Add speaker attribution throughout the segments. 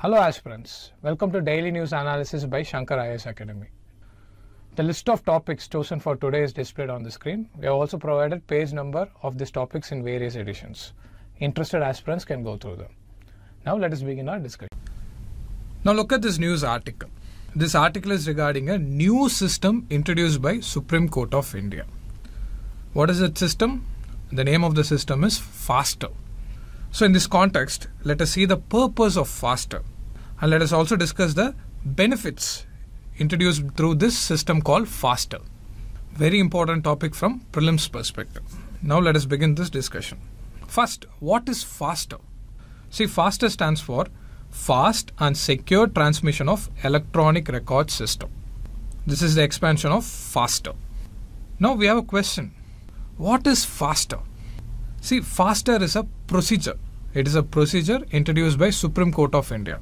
Speaker 1: Hello aspirants, welcome to Daily News Analysis by Shankar IS Academy. The list of topics chosen for today is displayed on the screen. We have also provided page number of these topics in various editions. Interested aspirants can go through them. Now let us begin our discussion. Now look at this news article. This article is regarding a new system introduced by Supreme Court of India. What is that system? The name of the system is FASTER. So, in this context, let us see the purpose of FASTER and let us also discuss the benefits introduced through this system called FASTER. Very important topic from prelims perspective. Now, let us begin this discussion. First, what is FASTER? See, FASTER stands for Fast and Secure Transmission of Electronic Record System. This is the expansion of FASTER. Now, we have a question. What is FASTER? See, FASTER is a procedure it is a procedure introduced by Supreme Court of India.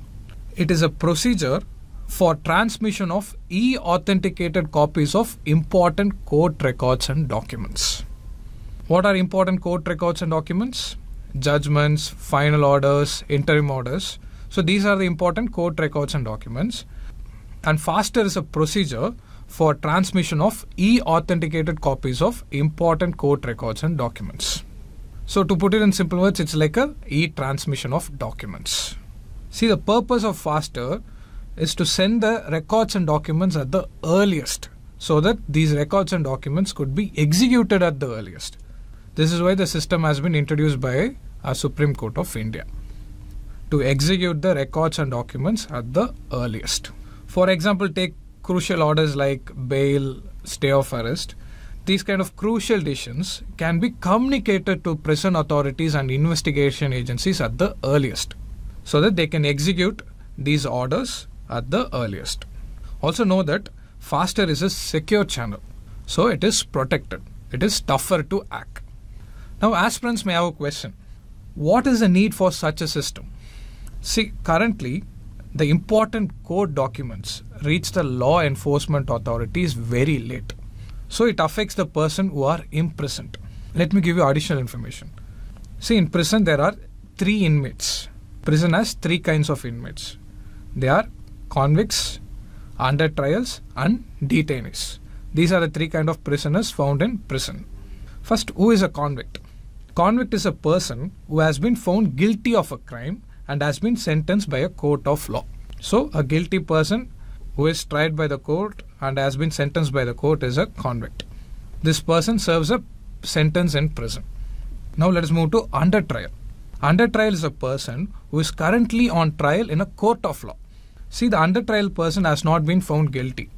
Speaker 1: It is a procedure for transmission of e-authenticated copies of important court records and documents. What are important court records and documents? Judgments, final orders, interim orders. So these are the important court records and documents. And FASTER is a procedure for transmission of e-authenticated copies of important court records and documents. So to put it in simple words, it's like a e-transmission of documents. See, the purpose of FASTER is to send the records and documents at the earliest so that these records and documents could be executed at the earliest. This is why the system has been introduced by our Supreme Court of India to execute the records and documents at the earliest. For example, take crucial orders like bail, stay of arrest these kind of crucial decisions can be communicated to prison authorities and investigation agencies at the earliest so that they can execute these orders at the earliest. Also know that Faster is a secure channel, so it is protected. It is tougher to hack. Now aspirants may have a question. What is the need for such a system? See, currently, the important court documents reach the law enforcement authorities very late. So it affects the person who are imprisoned. Let me give you additional information. See, in prison, there are three inmates. Prison has three kinds of inmates. They are convicts, under trials, and detainees. These are the three kind of prisoners found in prison. First, who is a convict? Convict is a person who has been found guilty of a crime and has been sentenced by a court of law. So, a guilty person who is tried by the court and has been sentenced by the court is a convict. This person serves a sentence in prison. Now let us move to under trial. Under trial is a person who is currently on trial in a court of law. See, the under trial person has not been found guilty,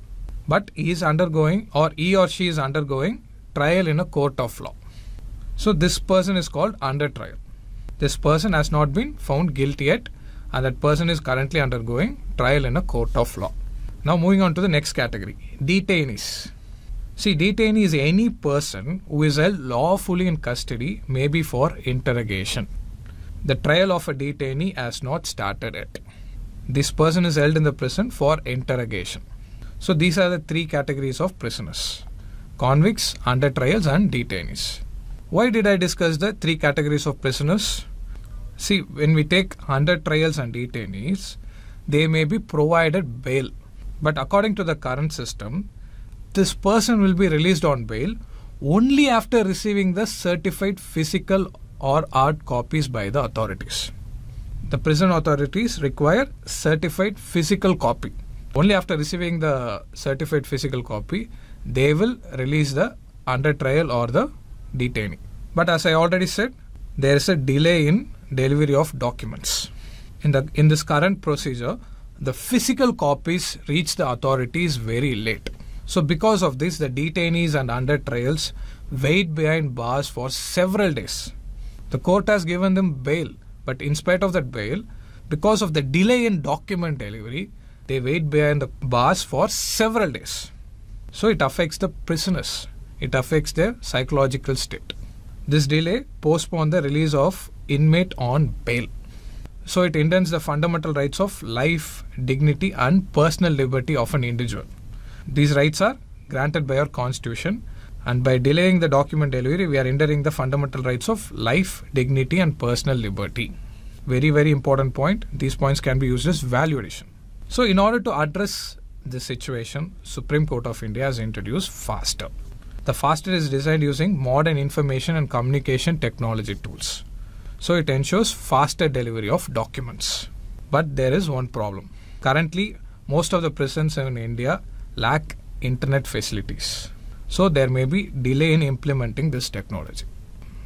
Speaker 1: but he is undergoing or he or she is undergoing trial in a court of law. So this person is called under trial. This person has not been found guilty yet, and that person is currently undergoing trial in a court of law. Now moving on to the next category, detainees. See, detainee is any person who is held lawfully in custody, maybe for interrogation. The trial of a detainee has not started yet. This person is held in the prison for interrogation. So these are the three categories of prisoners convicts, under trials, and detainees. Why did I discuss the three categories of prisoners? See, when we take under trials and detainees, they may be provided bail but according to the current system, this person will be released on bail only after receiving the certified physical or hard copies by the authorities. The prison authorities require certified physical copy. Only after receiving the certified physical copy, they will release the under trial or the detainee. But as I already said, there is a delay in delivery of documents. In the in this current procedure, the physical copies reach the authorities very late. So, because of this, the detainees and under trials wait behind bars for several days. The court has given them bail, but in spite of that bail, because of the delay in document delivery, they wait behind the bars for several days. So, it affects the prisoners, it affects their psychological state. This delay postponed the release of inmate on bail. So it intends the fundamental rights of life, dignity, and personal liberty of an individual. These rights are granted by our constitution, and by delaying the document delivery, we are hindering the fundamental rights of life, dignity, and personal liberty. Very, very important point. These points can be used as value addition. So, in order to address this situation, Supreme Court of India has introduced FASTER. The FASTER is designed using modern information and communication technology tools. So it ensures faster delivery of documents. But there is one problem. Currently, most of the prisons in India lack internet facilities. So there may be delay in implementing this technology.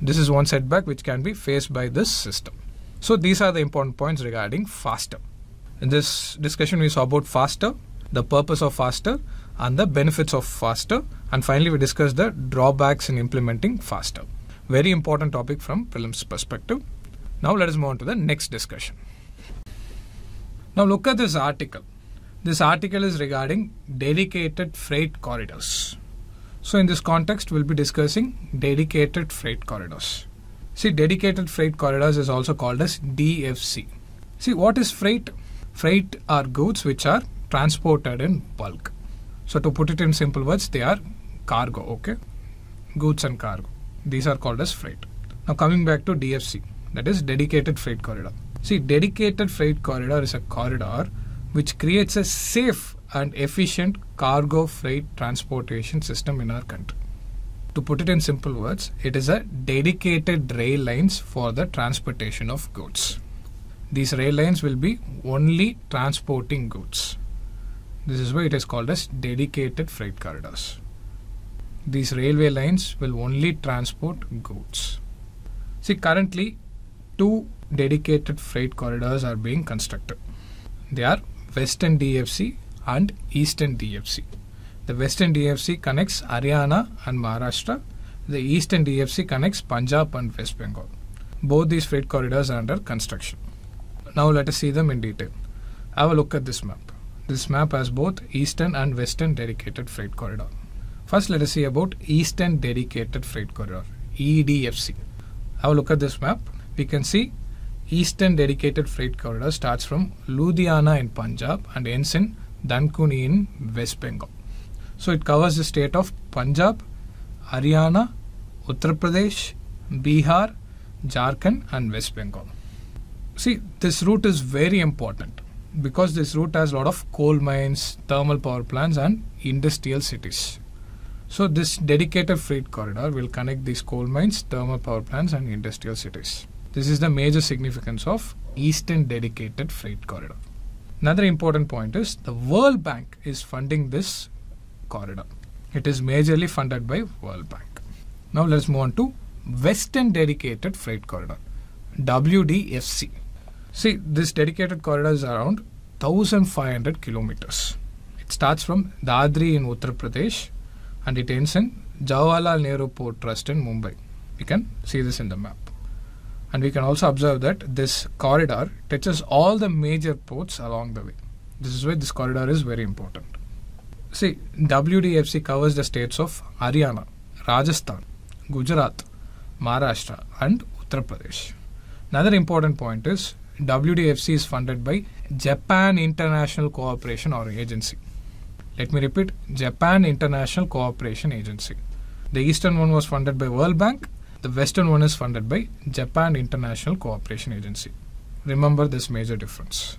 Speaker 1: This is one setback which can be faced by this system. So these are the important points regarding FASTER. In this discussion, we saw about FASTER, the purpose of FASTER, and the benefits of FASTER. And finally, we discussed the drawbacks in implementing FASTER. Very important topic from prelims perspective. Now let us move on to the next discussion. Now look at this article. This article is regarding dedicated freight corridors. So in this context, we'll be discussing dedicated freight corridors. See, dedicated freight corridors is also called as DFC. See, what is freight? Freight are goods which are transported in bulk. So to put it in simple words, they are cargo, okay? Goods and cargo. These are called as freight. Now coming back to DFC, that is dedicated freight corridor. See, dedicated freight corridor is a corridor which creates a safe and efficient cargo freight transportation system in our country. To put it in simple words, it is a dedicated rail lines for the transportation of goods. These rail lines will be only transporting goods. This is why it is called as dedicated freight corridors these railway lines will only transport goods. See, currently, two dedicated freight corridors are being constructed. They are Western DFC and Eastern DFC. The Western DFC connects Haryana and Maharashtra. The Eastern DFC connects Punjab and West Bengal. Both these freight corridors are under construction. Now let us see them in detail. Have a look at this map. This map has both Eastern and Western dedicated freight corridor. First, let us see about Eastern Dedicated Freight Corridor, EDFC. Have a look at this map. We can see Eastern Dedicated Freight Corridor starts from Ludhiana in Punjab and ends in Dankuni in West Bengal. So it covers the state of Punjab, Haryana, Uttar Pradesh, Bihar, Jharkhand and West Bengal. See, this route is very important because this route has a lot of coal mines, thermal power plants and industrial cities. So this dedicated freight corridor will connect these coal mines, thermal power plants and industrial cities. This is the major significance of Eastern Dedicated Freight Corridor. Another important point is the World Bank is funding this corridor. It is majorly funded by World Bank. Now let's move on to Western Dedicated Freight Corridor, WDFC. See, this dedicated corridor is around 1500 kilometers. It starts from Dadri in Uttar Pradesh and it ends in Jawaharlal Nehru Port Trust in Mumbai. We can see this in the map. And we can also observe that this corridor touches all the major ports along the way. This is why this corridor is very important. See, WDFC covers the states of Haryana, Rajasthan, Gujarat, Maharashtra, and Uttar Pradesh. Another important point is WDFC is funded by Japan International Cooperation or Agency. Let me repeat Japan International Cooperation Agency. The eastern one was funded by World Bank, the western one is funded by Japan International Cooperation Agency. Remember this major difference.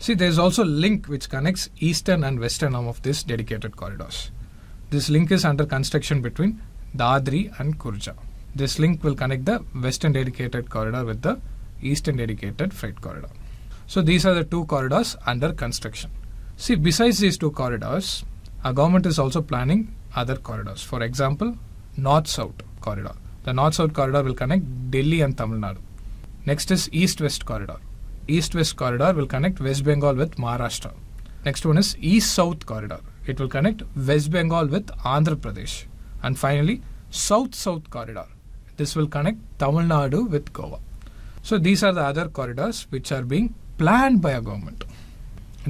Speaker 1: See, there is also a link which connects eastern and western arm of this dedicated corridors. This link is under construction between Dadri and Kurja. This link will connect the western dedicated corridor with the eastern dedicated freight corridor. So these are the two corridors under construction. See, besides these two corridors, our government is also planning other corridors. For example, north-south corridor. The north-south corridor will connect Delhi and Tamil Nadu. Next is east-west corridor. East-west corridor will connect West Bengal with Maharashtra. Next one is east-south corridor. It will connect West Bengal with Andhra Pradesh. And finally, south-south corridor. This will connect Tamil Nadu with Goa. So these are the other corridors which are being planned by a government.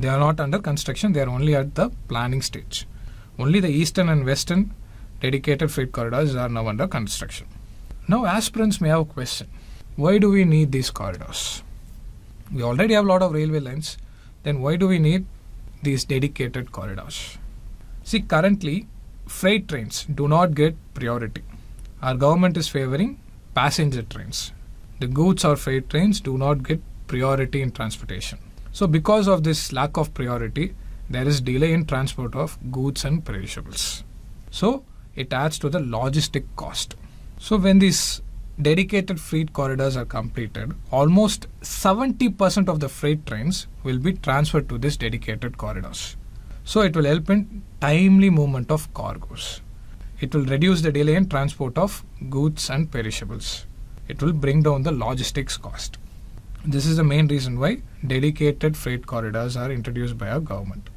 Speaker 1: They are not under construction, they are only at the planning stage. Only the eastern and western dedicated freight corridors are now under construction. Now, aspirants may have a question why do we need these corridors? We already have a lot of railway lines, then why do we need these dedicated corridors? See, currently, freight trains do not get priority. Our government is favoring passenger trains. The goods or freight trains do not get priority in transportation. So, because of this lack of priority, there is delay in transport of goods and perishables. So, it adds to the logistic cost. So, when these dedicated freight corridors are completed, almost 70% of the freight trains will be transferred to these dedicated corridors. So, it will help in timely movement of cargoes. It will reduce the delay in transport of goods and perishables. It will bring down the logistics cost. This is the main reason why dedicated freight corridors are introduced by our government.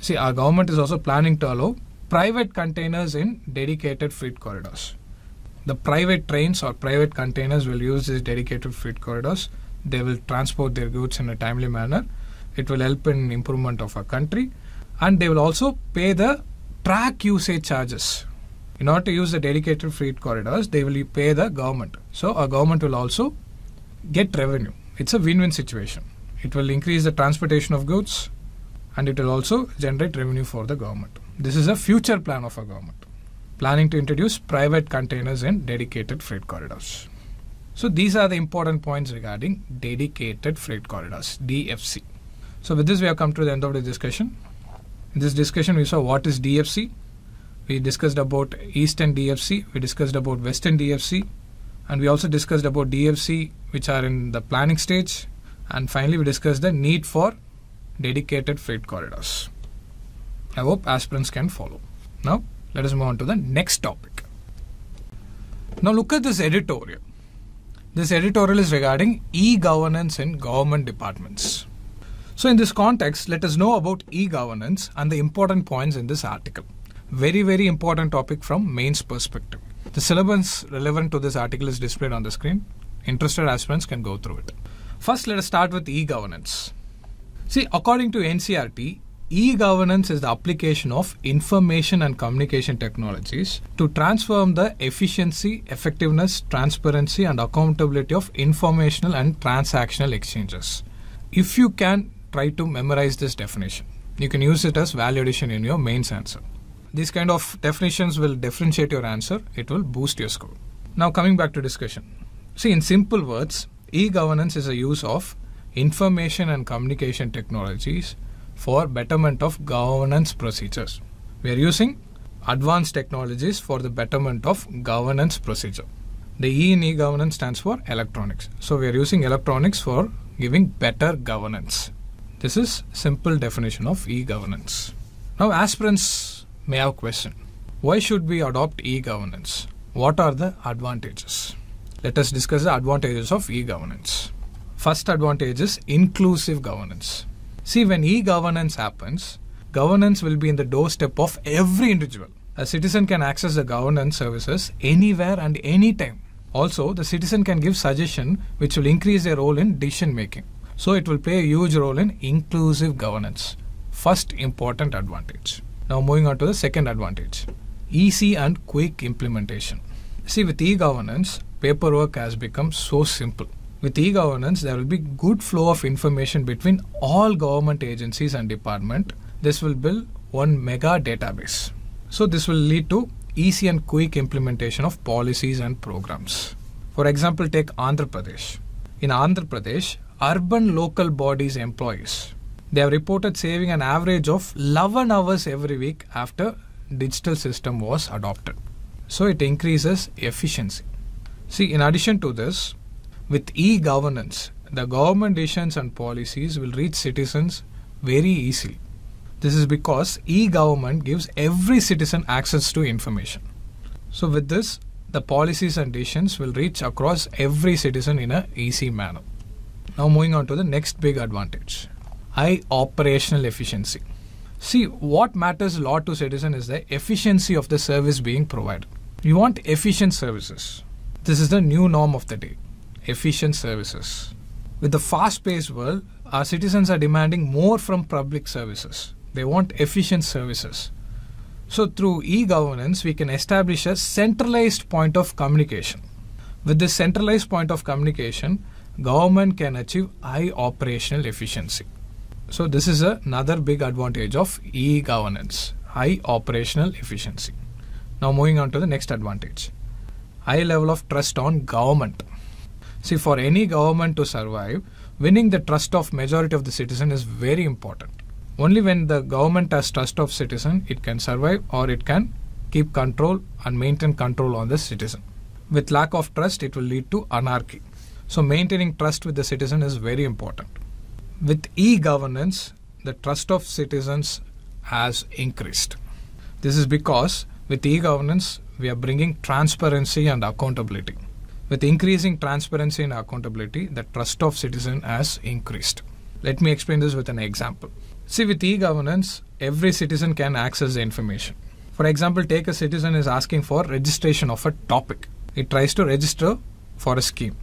Speaker 1: See, our government is also planning to allow private containers in dedicated freight corridors. The private trains or private containers will use these dedicated freight corridors. They will transport their goods in a timely manner. It will help in improvement of our country, and they will also pay the track usage charges. In order to use the dedicated freight corridors, they will pay the government. So our government will also get revenue. It's a win win situation. It will increase the transportation of goods and it will also generate revenue for the government. This is a future plan of our government, planning to introduce private containers in dedicated freight corridors. So, these are the important points regarding dedicated freight corridors, DFC. So, with this, we have come to the end of the discussion. In this discussion, we saw what is DFC, we discussed about Eastern DFC, we discussed about Western DFC, and we also discussed about DFC which are in the planning stage and finally we discussed the need for dedicated freight corridors. I hope aspirants can follow. Now let us move on to the next topic. Now look at this editorial. This editorial is regarding e-governance in government departments. So in this context, let us know about e-governance and the important points in this article. Very, very important topic from mains perspective. The syllabus relevant to this article is displayed on the screen. Interested aspirants can go through it. First, let us start with e-governance. See, according to NCRT, e-governance is the application of information and communication technologies to transform the efficiency, effectiveness, transparency and accountability of informational and transactional exchanges. If you can try to memorize this definition, you can use it as value addition in your mains answer. These kind of definitions will differentiate your answer. It will boost your score. Now coming back to discussion. See, in simple words, e-governance is a use of information and communication technologies for betterment of governance procedures. We are using advanced technologies for the betterment of governance procedure. The E in e-governance stands for electronics. So we are using electronics for giving better governance. This is simple definition of e-governance. Now aspirants may have questioned. Why should we adopt e-governance? What are the advantages? Let us discuss the advantages of e-governance. First advantage is inclusive governance. See, when e-governance happens, governance will be in the doorstep of every individual. A citizen can access the governance services anywhere and anytime. Also, the citizen can give suggestion which will increase their role in decision making. So it will play a huge role in inclusive governance. First important advantage. Now moving on to the second advantage, easy and quick implementation. See with e-governance, paperwork has become so simple. With e-governance, there will be good flow of information between all government agencies and department. This will build one mega database. So this will lead to easy and quick implementation of policies and programs. For example, take Andhra Pradesh. In Andhra Pradesh, urban local bodies employees they have reported saving an average of 11 hours every week after digital system was adopted. So it increases efficiency. See, in addition to this, with e-governance, the government decisions and policies will reach citizens very easily. This is because e-government gives every citizen access to information. So with this, the policies and decisions will reach across every citizen in an easy manner. Now moving on to the next big advantage. I, operational efficiency. See, what matters a lot to citizen is the efficiency of the service being provided. You want efficient services. This is the new norm of the day. Efficient services. With the fast-paced world, our citizens are demanding more from public services. They want efficient services. So through e-governance, we can establish a centralized point of communication. With this centralized point of communication, government can achieve high operational efficiency. So this is another big advantage of e-governance, high operational efficiency. Now moving on to the next advantage, high level of trust on government. See, for any government to survive, winning the trust of majority of the citizen is very important. Only when the government has trust of citizen, it can survive or it can keep control and maintain control on the citizen. With lack of trust, it will lead to anarchy. So maintaining trust with the citizen is very important. With e governance, the trust of citizens has increased. This is because with e governance, we are bringing transparency and accountability. With increasing transparency and accountability, the trust of citizen has increased. Let me explain this with an example. See, with e governance, every citizen can access the information. For example, take a citizen is asking for registration of a topic. He tries to register for a scheme.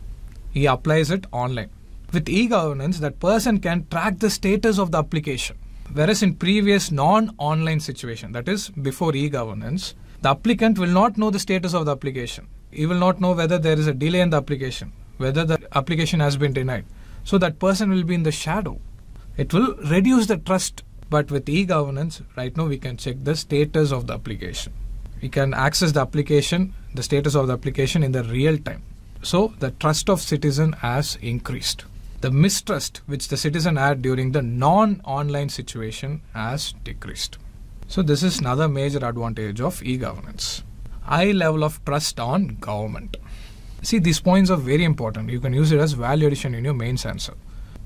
Speaker 1: He applies it online. With e-governance, that person can track the status of the application. Whereas in previous non-online situation, that is before e-governance, the applicant will not know the status of the application. He will not know whether there is a delay in the application, whether the application has been denied. So that person will be in the shadow. It will reduce the trust. But with e-governance, right now we can check the status of the application. We can access the application, the status of the application in the real time. So the trust of citizen has increased the mistrust which the citizen had during the non online situation has decreased. So, this is another major advantage of e governance. High level of trust on government. See, these points are very important. You can use it as value addition in your main answer.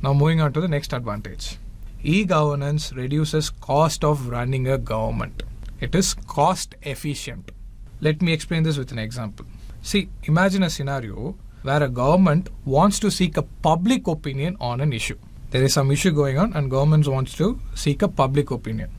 Speaker 1: Now, moving on to the next advantage e governance reduces cost of running a government, it is cost efficient. Let me explain this with an example. See, imagine a scenario where a government wants to seek a public opinion on an issue. There is some issue going on and government wants to seek a public opinion.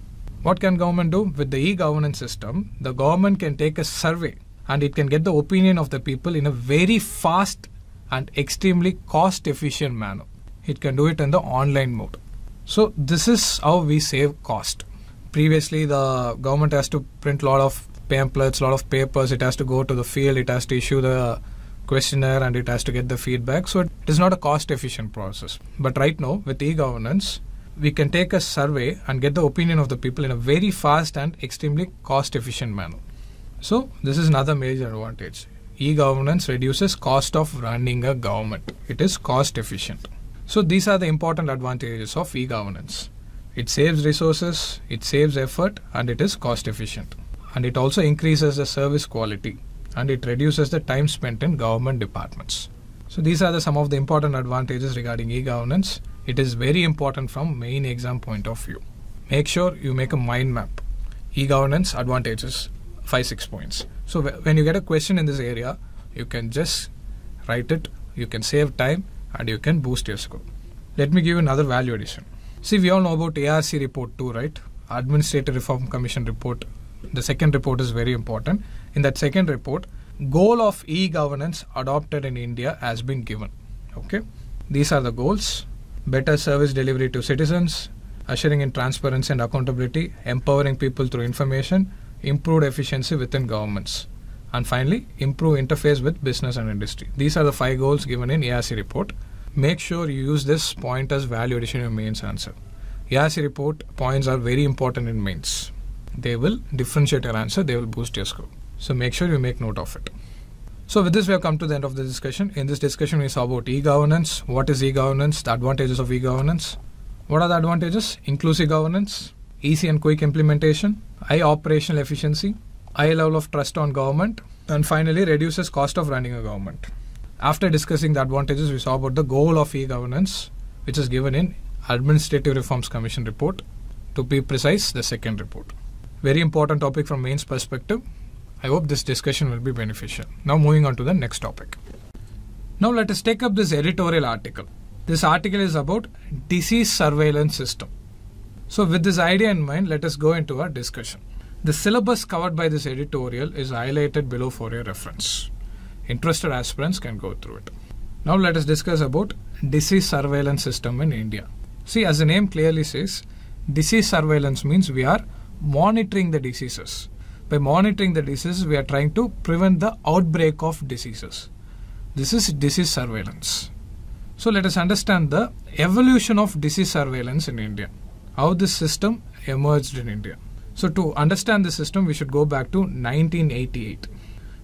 Speaker 1: What can government do? With the e-governance system, the government can take a survey and it can get the opinion of the people in a very fast and extremely cost efficient manner. It can do it in the online mode. So this is how we save cost. Previously, the government has to print a lot of pamphlets, a lot of papers. It has to go to the field. It has to issue the questionnaire and it has to get the feedback. So it is not a cost efficient process. But right now, with e governance, we can take a survey and get the opinion of the people in a very fast and extremely cost efficient manner. So this is another major advantage. E governance reduces cost of running a government, it is cost efficient. So these are the important advantages of e governance. It saves resources, it saves effort, and it is cost efficient. And it also increases the service quality and it reduces the time spent in government departments. So these are the some of the important advantages regarding e-governance. It is very important from main exam point of view. Make sure you make a mind map. E-governance advantages, five, six points. So when you get a question in this area, you can just write it, you can save time and you can boost your score. Let me give you another value addition. See, we all know about ARC report 2, right? Administrative Reform Commission report. The second report is very important in that second report, goal of e-governance adopted in India has been given. Okay, these are the goals: better service delivery to citizens, ushering in transparency and accountability, empowering people through information, improved efficiency within governments, and finally, improve interface with business and industry. These are the five goals given in erc report. Make sure you use this point as value addition in mains answer. erc report points are very important in mains. They will differentiate your answer, they will boost your score. So make sure you make note of it. So with this, we have come to the end of the discussion. In this discussion, we saw about e-governance. What is e-governance? The advantages of e-governance. What are the advantages? Inclusive governance, easy and quick implementation, high operational efficiency, high level of trust on government, and finally reduces cost of running a government. After discussing the advantages, we saw about the goal of e-governance, which is given in Administrative Reforms Commission report. To be precise, the second report. Very important topic from Main's perspective. I hope this discussion will be beneficial. Now moving on to the next topic. Now let us take up this editorial article. This article is about disease surveillance system. So with this idea in mind, let us go into our discussion. The syllabus covered by this editorial is highlighted below for your reference. Interested aspirants can go through it. Now let us discuss about disease surveillance system in India. See as the name clearly says, disease surveillance means we are monitoring the diseases by monitoring the disease, we are trying to prevent the outbreak of diseases. This is disease surveillance. So let us understand the evolution of disease surveillance in India, how this system emerged in India. So to understand the system, we should go back to 1988.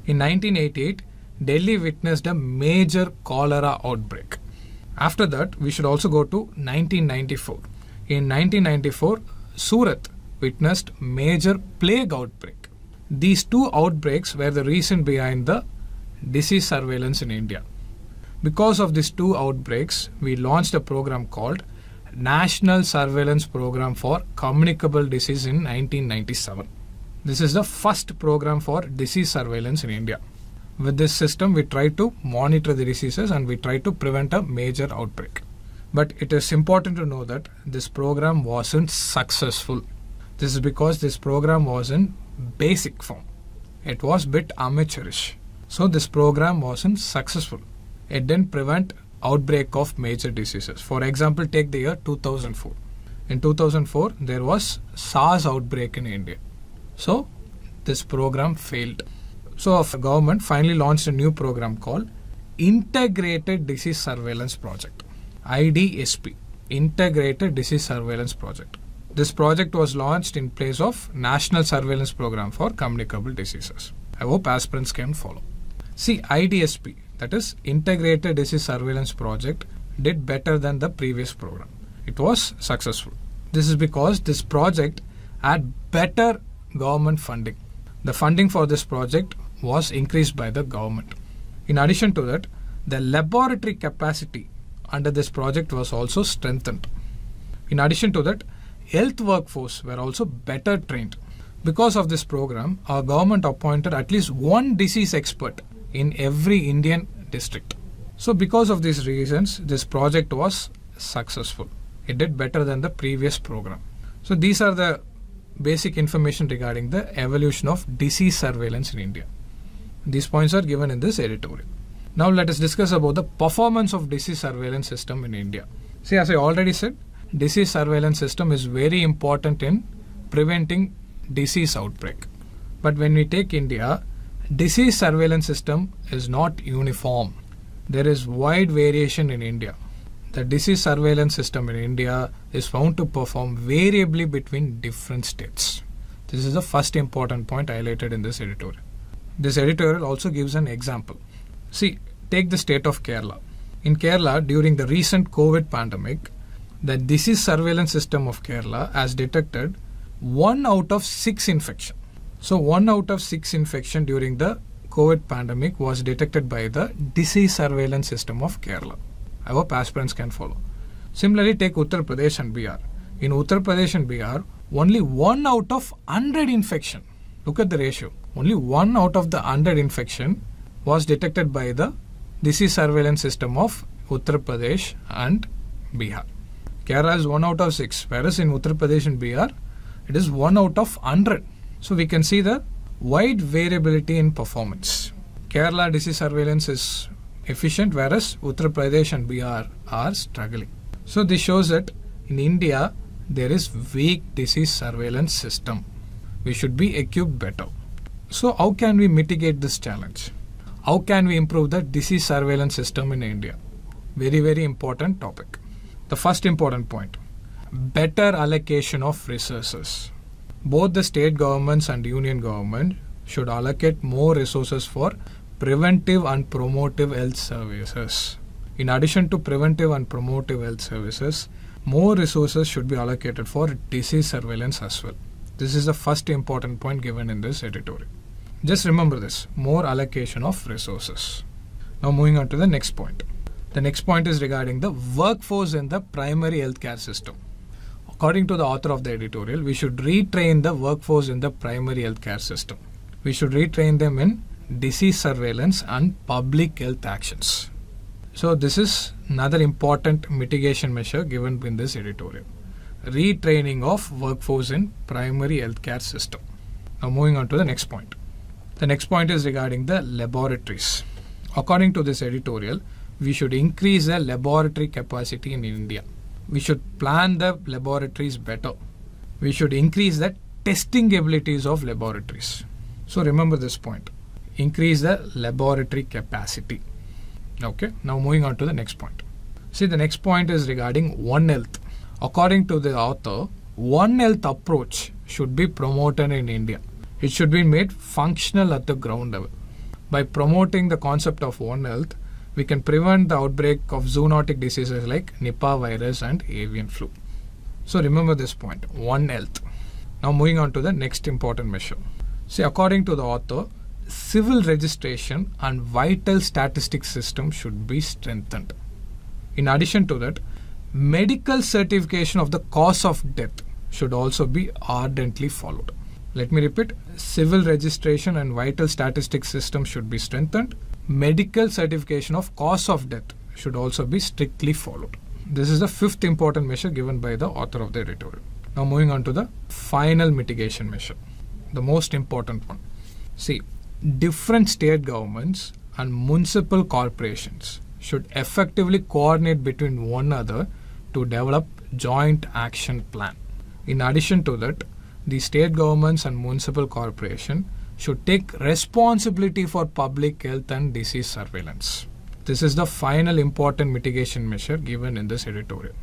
Speaker 1: In 1988, Delhi witnessed a major cholera outbreak. After that, we should also go to 1994. In 1994, Surat witnessed major plague outbreak. These two outbreaks were the reason behind the disease surveillance in India. Because of these two outbreaks, we launched a program called National Surveillance Program for Communicable Disease in 1997. This is the first program for disease surveillance in India. With this system, we try to monitor the diseases and we try to prevent a major outbreak. But it is important to know that this program wasn't successful. This is because this program wasn't basic form. It was bit amateurish. So this program wasn't successful. It didn't prevent outbreak of major diseases. For example, take the year 2004. In 2004, there was SARS outbreak in India. So this program failed. So the government finally launched a new program called Integrated Disease Surveillance Project, IDSP, Integrated Disease Surveillance Project. This project was launched in place of National Surveillance Program for Communicable Diseases. I hope aspirants can follow. See, IDSP, that is Integrated Disease Surveillance Project, did better than the previous program. It was successful. This is because this project had better government funding. The funding for this project was increased by the government. In addition to that, the laboratory capacity under this project was also strengthened. In addition to that, health workforce were also better trained. Because of this program, our government appointed at least one disease expert in every Indian district. So, because of these reasons, this project was successful. It did better than the previous program. So, these are the basic information regarding the evolution of disease surveillance in India. These points are given in this editorial. Now, let us discuss about the performance of disease surveillance system in India. See, as I already said, disease surveillance system is very important in preventing disease outbreak. But when we take India, disease surveillance system is not uniform. There is wide variation in India. The disease surveillance system in India is found to perform variably between different states. This is the first important point highlighted in this editorial. This editorial also gives an example. See, take the state of Kerala. In Kerala, during the recent COVID pandemic, that this is surveillance system of Kerala as detected one out of six infection. So one out of six infection during the COVID pandemic was detected by the disease surveillance system of Kerala. I hope aspirants can follow. Similarly, take Uttar Pradesh and Bihar. In Uttar Pradesh and Bihar, only one out of 100 infection. Look at the ratio. Only one out of the 100 infection was detected by the disease surveillance system of Uttar Pradesh and Bihar. Kerala is 1 out of 6, whereas in Uttar Pradesh and Bihar, it is 1 out of 100. So we can see the wide variability in performance. Kerala disease surveillance is efficient, whereas Uttar Pradesh and Bihar are struggling. So this shows that in India, there is weak disease surveillance system. We should be equipped better. So how can we mitigate this challenge? How can we improve the disease surveillance system in India? Very, very important topic. The first important point better allocation of resources. Both the state governments and union government should allocate more resources for preventive and promotive health services. In addition to preventive and promotive health services, more resources should be allocated for disease surveillance as well. This is the first important point given in this editorial. Just remember this more allocation of resources. Now, moving on to the next point. The next point is regarding the workforce in the primary healthcare system. According to the author of the editorial, we should retrain the workforce in the primary healthcare system. We should retrain them in disease surveillance and public health actions. So, this is another important mitigation measure given in this editorial. Retraining of workforce in primary healthcare system. Now, moving on to the next point. The next point is regarding the laboratories. According to this editorial, we should increase the laboratory capacity in India. We should plan the laboratories better. We should increase the testing abilities of laboratories. So remember this point. Increase the laboratory capacity. Okay, now moving on to the next point. See, the next point is regarding One Health. According to the author, One Health approach should be promoted in India. It should be made functional at the ground level. By promoting the concept of One Health, we can prevent the outbreak of zoonotic diseases like Nipah virus and avian flu. So remember this point, One Health. Now moving on to the next important measure. See, according to the author, civil registration and vital statistics system should be strengthened. In addition to that, medical certification of the cause of death should also be ardently followed. Let me repeat, civil registration and vital statistics system should be strengthened. Medical certification of cause of death should also be strictly followed. This is the fifth important measure given by the author of the editorial. Now moving on to the final mitigation measure, the most important one. See, different state governments and municipal corporations should effectively coordinate between one another to develop joint action plan. In addition to that, the state governments and municipal corporation should take responsibility for public health and disease surveillance. This is the final important mitigation measure given in this editorial.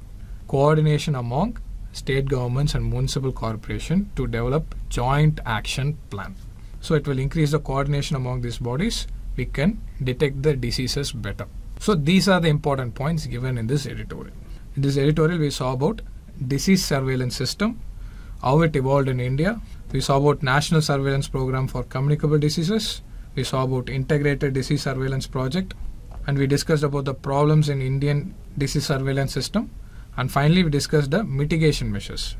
Speaker 1: Coordination among state governments and municipal corporation to develop joint action plan. So it will increase the coordination among these bodies. We can detect the diseases better. So these are the important points given in this editorial. In this editorial we saw about disease surveillance system, how it evolved in India. We saw about national surveillance program for communicable diseases. We saw about integrated disease surveillance project, and we discussed about the problems in Indian disease surveillance system. And finally, we discussed the mitigation measures.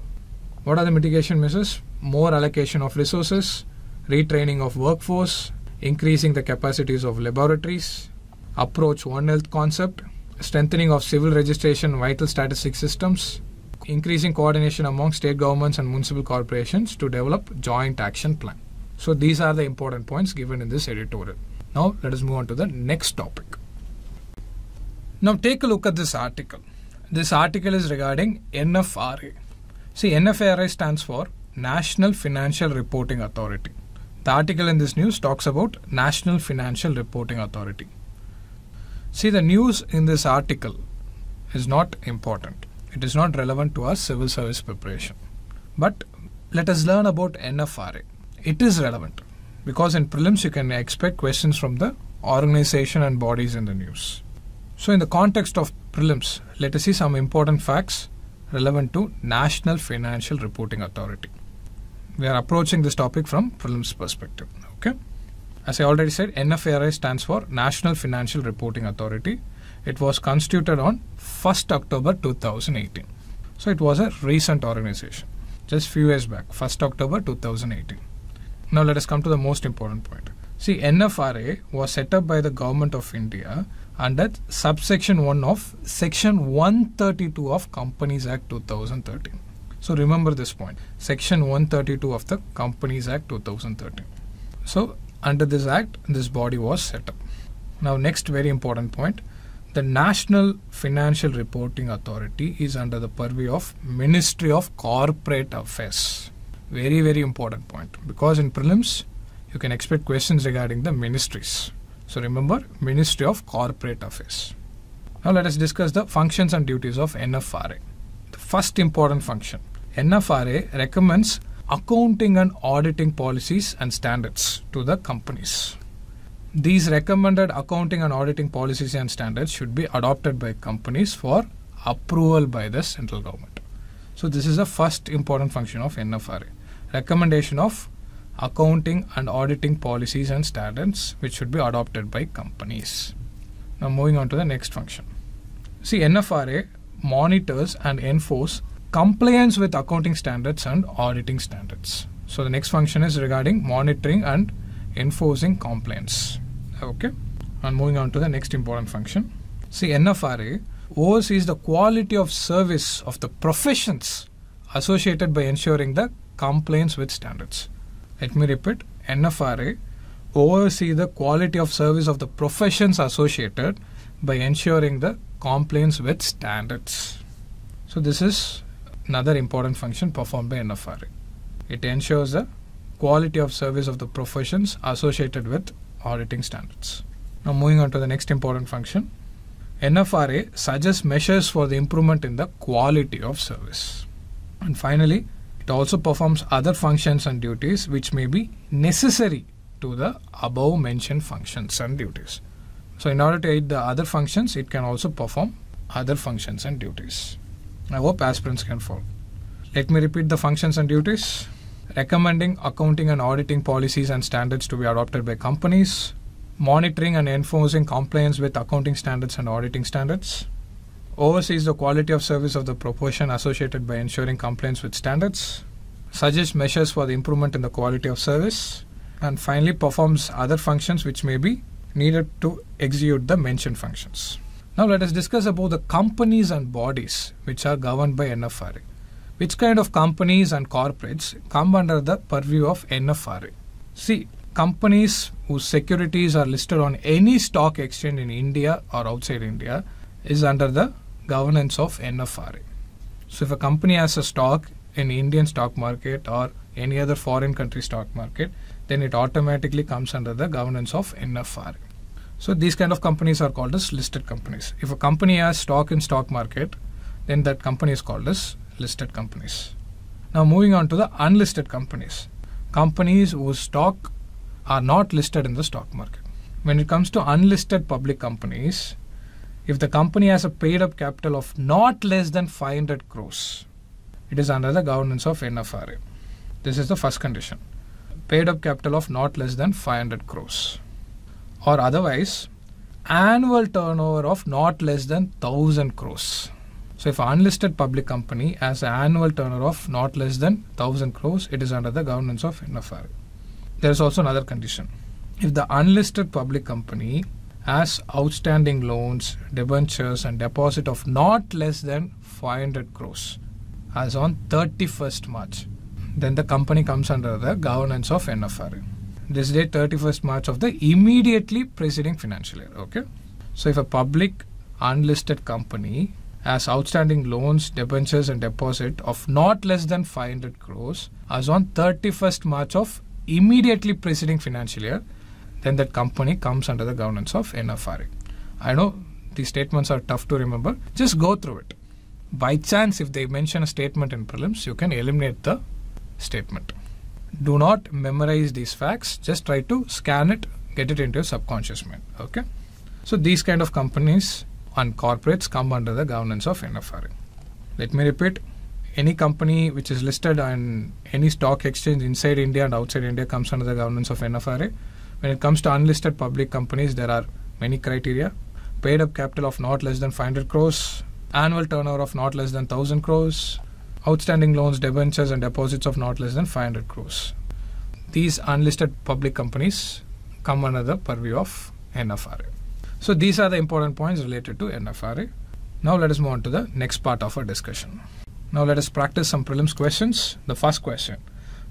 Speaker 1: What are the mitigation measures? More allocation of resources, retraining of workforce, increasing the capacities of laboratories, approach One Health concept, strengthening of civil registration vital statistics systems, increasing coordination among state governments and municipal corporations to develop joint action plan. So these are the important points given in this editorial. Now let us move on to the next topic. Now take a look at this article. This article is regarding NFRA. See, NFRA stands for National Financial Reporting Authority. The article in this news talks about National Financial Reporting Authority. See, the news in this article is not important. It is not relevant to our civil service preparation. But let us learn about NFRA. It is relevant because in prelims you can expect questions from the organization and bodies in the news. So, in the context of prelims, let us see some important facts relevant to National Financial Reporting Authority. We are approaching this topic from prelims perspective. Okay. As I already said, NFRA stands for National Financial Reporting Authority. It was constituted on 1st October 2018. So it was a recent organization, just few years back, 1st October 2018. Now let us come to the most important point. See, NFRA was set up by the Government of India under subsection 1 of section 132 of Companies Act 2013. So remember this point, section 132 of the Companies Act 2013. So under this act, this body was set up. Now next very important point, the National Financial Reporting Authority is under the purview of Ministry of Corporate Affairs. Very, very important point because in prelims, you can expect questions regarding the ministries. So remember, Ministry of Corporate Affairs. Now let us discuss the functions and duties of NFRA. The first important function NFRA recommends accounting and auditing policies and standards to the companies. These recommended accounting and auditing policies and standards should be adopted by companies for approval by the central government. So this is the first important function of NFRA. Recommendation of accounting and auditing policies and standards which should be adopted by companies. Now moving on to the next function. See NFRA monitors and enforce compliance with accounting standards and auditing standards. So the next function is regarding monitoring and enforcing compliance okay and moving on to the next important function see nfra oversees the quality of service of the professions associated by ensuring the compliance with standards let me repeat nfra oversee the quality of service of the professions associated by ensuring the compliance with standards so this is another important function performed by nfra it ensures the quality of service of the professions associated with auditing standards. Now, moving on to the next important function NFRA suggests measures for the improvement in the quality of service. And finally, it also performs other functions and duties which may be necessary to the above mentioned functions and duties. So, in order to aid the other functions, it can also perform other functions and duties. I hope aspirants can follow. Let me repeat the functions and duties recommending accounting and auditing policies and standards to be adopted by companies, monitoring and enforcing compliance with accounting standards and auditing standards, oversees the quality of service of the proportion associated by ensuring compliance with standards, suggests measures for the improvement in the quality of service, and finally performs other functions which may be needed to execute the mentioned functions. Now let us discuss about the companies and bodies which are governed by NFRA which kind of companies and corporates come under the purview of NFRA. See, companies whose securities are listed on any stock exchange in India or outside India is under the governance of NFRA. So if a company has a stock in Indian stock market or any other foreign country stock market, then it automatically comes under the governance of NFRA. So these kind of companies are called as listed companies. If a company has stock in stock market, then that company is called as listed companies. Now, moving on to the unlisted companies. Companies whose stock are not listed in the stock market. When it comes to unlisted public companies, if the company has a paid up capital of not less than 500 crores, it is under the governance of NFRA. This is the first condition. Paid up capital of not less than 500 crores. Or otherwise, annual turnover of not less than 1000 crores. So if unlisted public company has annual turnover of not less than 1000 crores, it is under the governance of NFR. There is also another condition. If the unlisted public company has outstanding loans, debentures and deposit of not less than 500 crores as on 31st March, then the company comes under the governance of NFR. This day 31st March of the immediately preceding financial year. Okay. So if a public unlisted company as outstanding loans, debentures and deposit of not less than 500 crores as on 31st March of immediately preceding financial year, then that company comes under the governance of NFRA. I know these statements are tough to remember. Just go through it. By chance, if they mention a statement in prelims, you can eliminate the statement. Do not memorize these facts. Just try to scan it, get it into your subconscious mind. Okay. So these kind of companies on corporates come under the governance of NFRA. Let me repeat any company which is listed on any stock exchange inside India and outside India comes under the governance of NFRA. When it comes to unlisted public companies, there are many criteria paid up capital of not less than 500 crores, annual turnover of not less than 1000 crores, outstanding loans, debentures, and deposits of not less than 500 crores. These unlisted public companies come under the purview of NFRA. So these are the important points related to NFRA. Now let us move on to the next part of our discussion. Now let us practice some prelims questions. The first question.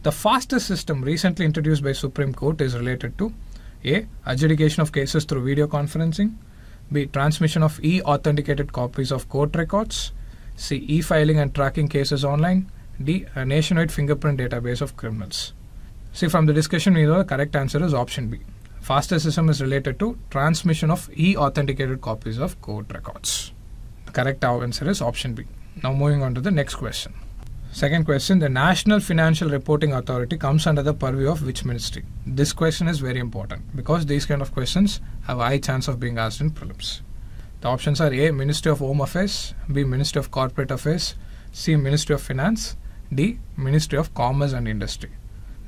Speaker 1: The fastest system recently introduced by Supreme Court is related to A. Adjudication of cases through video conferencing B. Transmission of e-authenticated copies of court records C. E-filing and tracking cases online D. A nationwide fingerprint database of criminals See from the discussion we know the correct answer is option B. Faster system is related to transmission of e-authenticated copies of code records. The correct answer is option B. Now moving on to the next question. Second question, the National Financial Reporting Authority comes under the purview of which ministry? This question is very important because these kind of questions have high chance of being asked in prelims. The options are A. Ministry of Home Affairs, B. Ministry of Corporate Affairs, C. Ministry of Finance, D. Ministry of Commerce and Industry.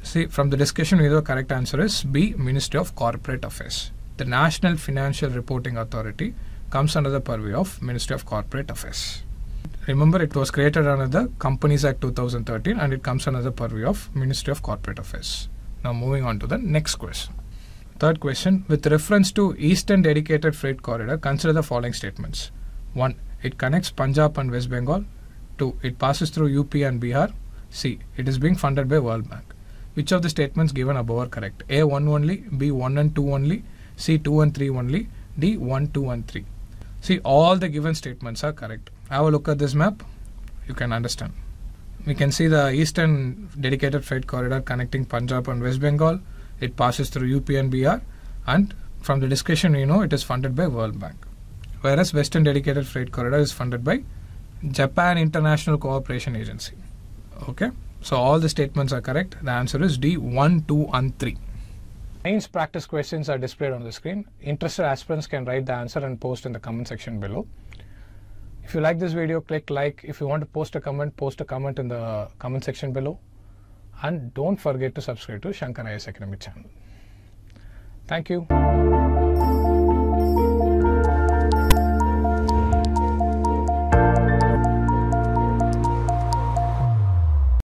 Speaker 1: See, from the discussion, we the correct answer is B, Ministry of Corporate Affairs. The National Financial Reporting Authority comes under the purview of Ministry of Corporate Affairs. Remember, it was created under the Companies Act 2013 and it comes under the purview of Ministry of Corporate Affairs. Now, moving on to the next question. Third question, with reference to Eastern Dedicated Freight Corridor, consider the following statements. 1. It connects Punjab and West Bengal. 2. It passes through UP and Bihar. C. It is being funded by World Bank which of the statements given above are correct a1 only b1 and 2 only c2 and 3 only d1 2 and 3 see all the given statements are correct have a look at this map you can understand we can see the eastern dedicated freight corridor connecting punjab and west bengal it passes through up and br and from the discussion you know it is funded by world bank whereas western dedicated freight corridor is funded by japan international cooperation agency okay so all the statements are correct. The answer is D, 1, 2 and 3. Mains practice questions are displayed on the screen. Interested aspirants can write the answer and post in the comment section below. If you like this video, click like. If you want to post a comment, post a comment in the comment section below. And don't forget to subscribe to Shankar IS Academy channel. Thank you.